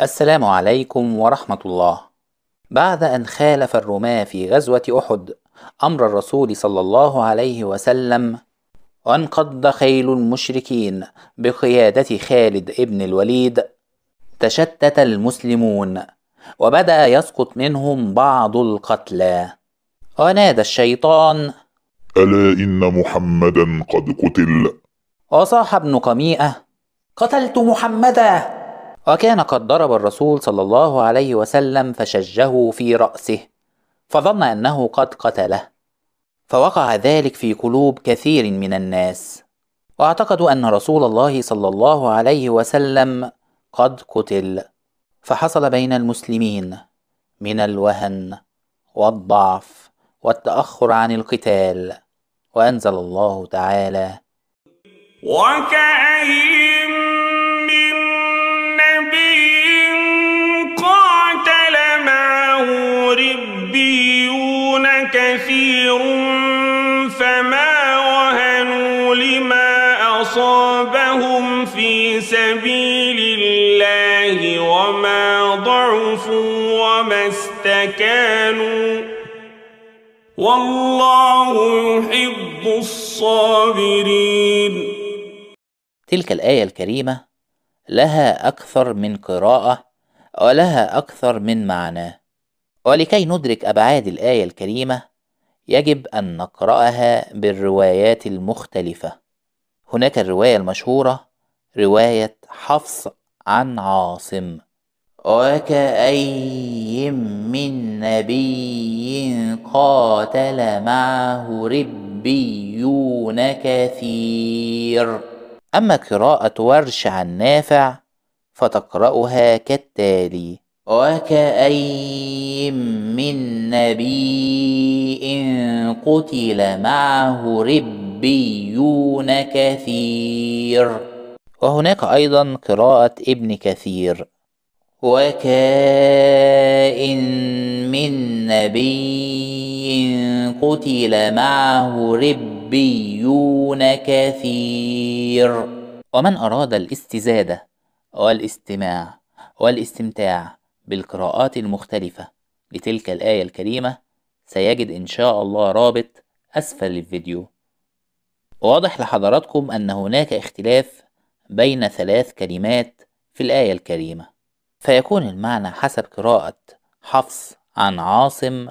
السلام عليكم ورحمة الله. بعد أن خالف الرماة في غزوة أحد أمر الرسول صلى الله عليه وسلم، وانقض خيل المشركين بقيادة خالد بن الوليد، تشتت المسلمون، وبدأ يسقط منهم بعض القتلى، ونادى الشيطان: ألا إن محمدا قد قتل. وصاح ابن قميئة: قتلت محمدا! وكان قد ضرب الرسول صلى الله عليه وسلم فشجه في رأسه فظن أنه قد قتله فوقع ذلك في قلوب كثير من الناس واعتقدوا أن رسول الله صلى الله عليه وسلم قد قتل فحصل بين المسلمين من الوهن والضعف والتأخر عن القتال وأنزل الله تعالى وكأين ضعفوا وما استكانوا والله يحب الصابرين تلك الآية الكريمة لها أكثر من قراءة ولها أكثر من معنى ولكي ندرك أبعاد الآية الكريمة يجب أن نقرأها بالروايات المختلفة هناك الرواية المشهورة رواية حفص عن عاصم وكأي من نبي قاتل معه ربيون كثير أما قراءة ورش عن نافع فتقرأها كالتالي وكأي من نبي قتل معه ربيون كثير وهناك أيضا قراءة ابن كثير وكائن من نبي قتل معه ربيون كثير ومن أراد الاستزادة والاستماع والاستمتاع بالقراءات المختلفة لتلك الآية الكريمة سيجد إن شاء الله رابط أسفل الفيديو واضح لحضراتكم أن هناك اختلاف بين ثلاث كلمات في الآية الكريمة فيكون المعنى حسب قراءة حفص عن عاصم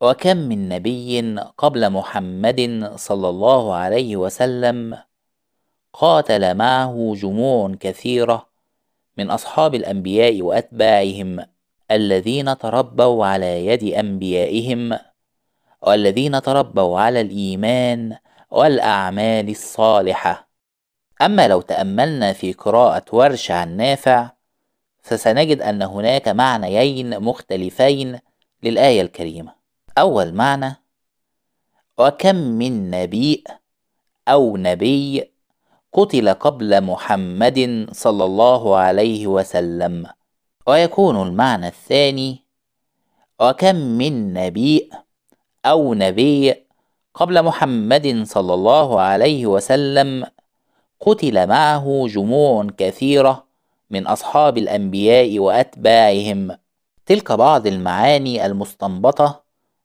وكم من نبي قبل محمد صلى الله عليه وسلم قاتل معه جموع كثيرة من أصحاب الأنبياء وأتباعهم الذين تربوا على يد أنبيائهم والذين تربوا على الإيمان والأعمال الصالحة أما لو تأملنا في قراءة ورش عن نافع فسنجد أن هناك معنيين مختلفين للآية الكريمة أول معنى وكم من نبي أو نبي قتل قبل محمد صلى الله عليه وسلم ويكون المعنى الثاني وكم من نبي أو نبي قبل محمد صلى الله عليه وسلم قتل معه جموع كثيرة من أصحاب الأنبياء وأتباعهم تلك بعض المعاني المستنبطة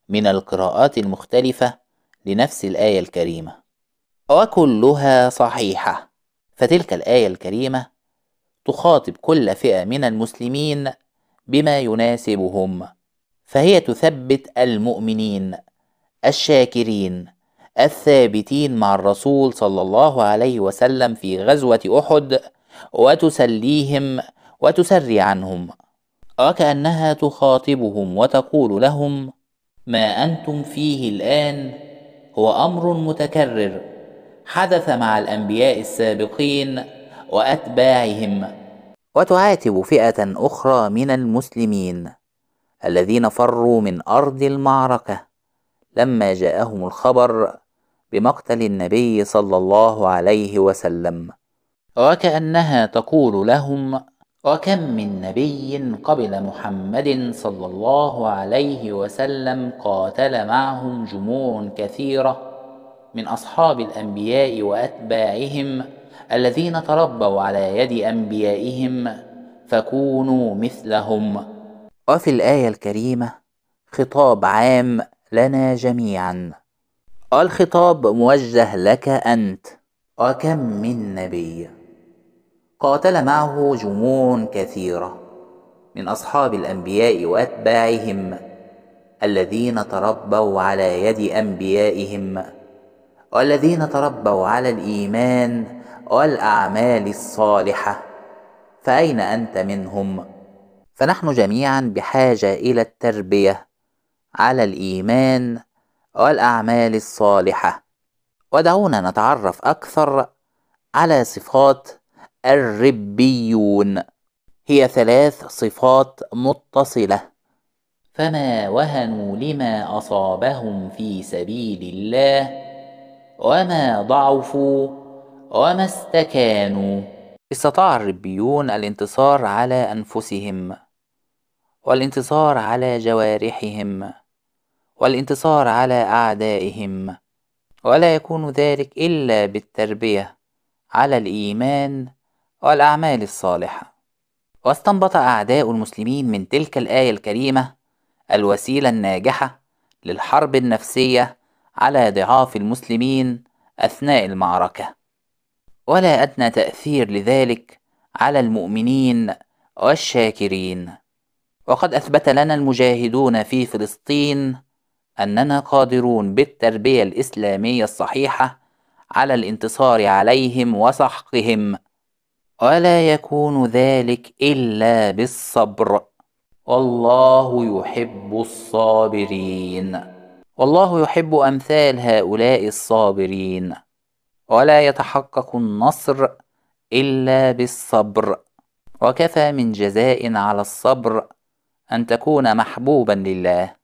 من القراءات المختلفة لنفس الآية الكريمة وكلها صحيحة فتلك الآية الكريمة تخاطب كل فئة من المسلمين بما يناسبهم فهي تثبت المؤمنين الشاكرين الثابتين مع الرسول صلى الله عليه وسلم في غزوة أحد وتسليهم وتسري عنهم وكأنها تخاطبهم وتقول لهم ما أنتم فيه الآن هو أمر متكرر حدث مع الأنبياء السابقين وأتباعهم وتعاتب فئة أخرى من المسلمين الذين فروا من أرض المعركة لما جاءهم الخبر بمقتل النبي صلى الله عليه وسلم وكأنها تقول لهم وكم من نبي قبل محمد صلى الله عليه وسلم قاتل معهم جموع كثيرة من أصحاب الأنبياء وأتباعهم الذين تربوا على يد أنبيائهم فكونوا مثلهم وفي الآية الكريمة خطاب عام لنا جميعا الخطاب موجه لك أنت وكم من نبي قاتل معه جموع كثيره من اصحاب الانبياء واتباعهم الذين تربوا على يد انبيائهم والذين تربوا على الايمان والاعمال الصالحه فاين انت منهم فنحن جميعا بحاجه الى التربيه على الايمان والاعمال الصالحه ودعونا نتعرف اكثر على صفات الربيون هي ثلاث صفات متصله فما وهنوا لما اصابهم في سبيل الله وما ضعفوا وما استكانوا استطاع الربيون الانتصار على انفسهم والانتصار على جوارحهم والانتصار على اعدائهم ولا يكون ذلك الا بالتربيه على الايمان والأعمال الصالحة واستنبط أعداء المسلمين من تلك الآية الكريمة الوسيلة الناجحة للحرب النفسية على ضعاف المسلمين أثناء المعركة ولا أدنى تأثير لذلك على المؤمنين والشاكرين وقد أثبت لنا المجاهدون في فلسطين أننا قادرون بالتربية الإسلامية الصحيحة على الانتصار عليهم وسحقهم ولا يكون ذلك إلا بالصبر والله يحب الصابرين والله يحب أمثال هؤلاء الصابرين ولا يتحقق النصر إلا بالصبر وكفى من جزاء على الصبر أن تكون محبوبا لله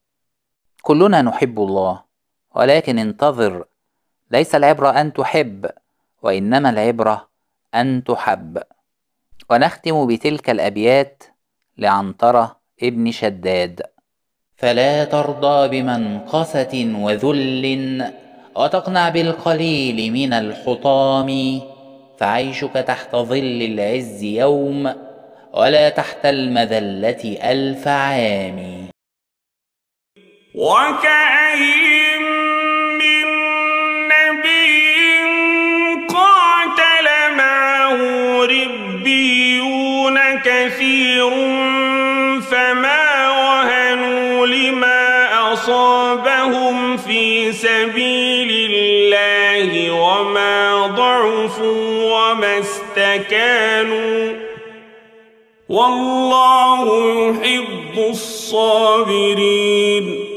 كلنا نحب الله ولكن انتظر ليس العبرة أن تحب وإنما العبرة أن تحب ونختم بتلك الأبيات لعنترة ابن شداد فلا ترضى بمنقصة وذل وتقنع بالقليل من الحطام فعيشك تحت ظل العز يوم ولا تحت المذلة ألف عام وكأين لله وما ضعفوا وما استكانوا والله يحب الصابرين